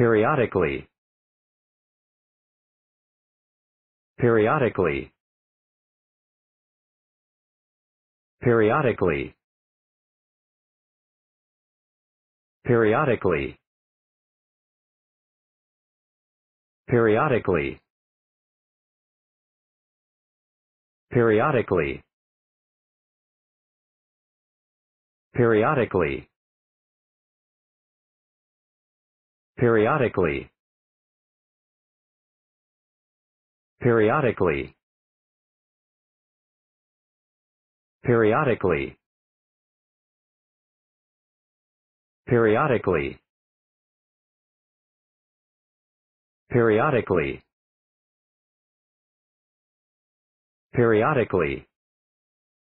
periodically periodically periodically periodically periodically periodically periodically periodically periodically periodically periodically periodically periodically